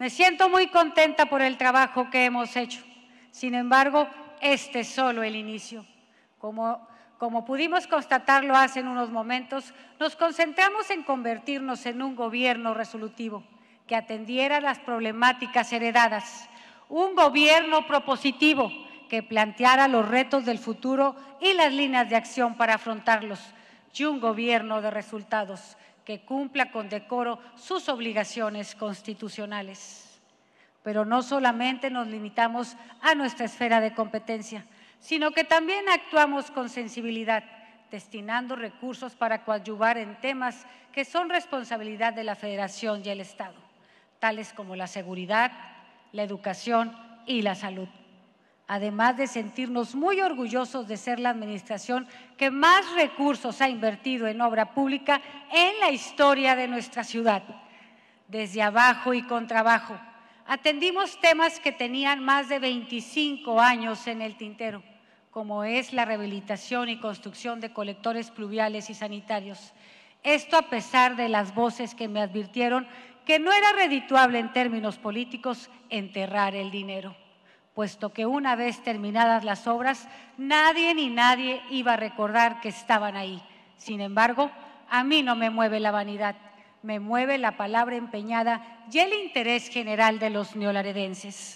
Me siento muy contenta por el trabajo que hemos hecho. Sin embargo, este es solo el inicio. Como, como pudimos constatarlo hace unos momentos, nos concentramos en convertirnos en un gobierno resolutivo que atendiera las problemáticas heredadas, un gobierno propositivo que planteara los retos del futuro y las líneas de acción para afrontarlos, y un gobierno de resultados que cumpla con decoro sus obligaciones constitucionales. Pero no solamente nos limitamos a nuestra esfera de competencia, sino que también actuamos con sensibilidad, destinando recursos para coadyuvar en temas que son responsabilidad de la Federación y el Estado, tales como la seguridad, la educación y la salud además de sentirnos muy orgullosos de ser la administración que más recursos ha invertido en obra pública en la historia de nuestra ciudad, desde abajo y con trabajo. Atendimos temas que tenían más de 25 años en el tintero, como es la rehabilitación y construcción de colectores pluviales y sanitarios. Esto a pesar de las voces que me advirtieron que no era redituable en términos políticos enterrar el dinero puesto que una vez terminadas las obras, nadie ni nadie iba a recordar que estaban ahí. Sin embargo, a mí no me mueve la vanidad, me mueve la palabra empeñada y el interés general de los neolaredenses.